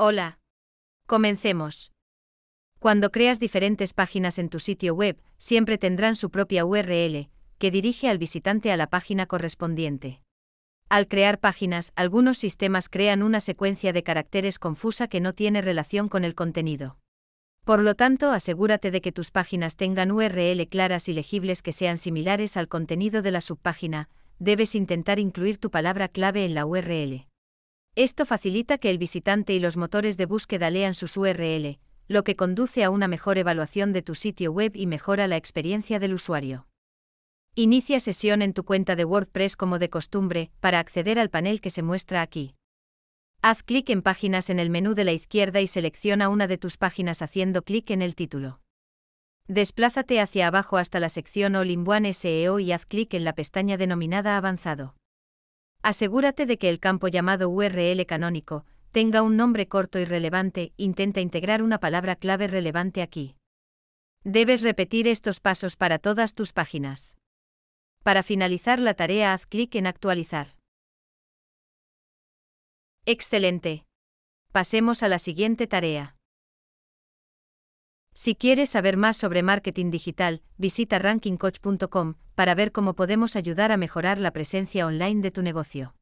Hola. Comencemos. Cuando creas diferentes páginas en tu sitio web, siempre tendrán su propia URL, que dirige al visitante a la página correspondiente. Al crear páginas, algunos sistemas crean una secuencia de caracteres confusa que no tiene relación con el contenido. Por lo tanto, asegúrate de que tus páginas tengan URL claras y legibles que sean similares al contenido de la subpágina, debes intentar incluir tu palabra clave en la URL. Esto facilita que el visitante y los motores de búsqueda lean sus URL, lo que conduce a una mejor evaluación de tu sitio web y mejora la experiencia del usuario. Inicia sesión en tu cuenta de WordPress como de costumbre para acceder al panel que se muestra aquí. Haz clic en Páginas en el menú de la izquierda y selecciona una de tus páginas haciendo clic en el título. Desplázate hacia abajo hasta la sección All SEO y haz clic en la pestaña denominada Avanzado. Asegúrate de que el campo llamado URL canónico tenga un nombre corto y relevante, intenta integrar una palabra clave relevante aquí. Debes repetir estos pasos para todas tus páginas. Para finalizar la tarea haz clic en Actualizar. Excelente. Pasemos a la siguiente tarea. Si quieres saber más sobre marketing digital, visita rankingcoach.com para ver cómo podemos ayudar a mejorar la presencia online de tu negocio.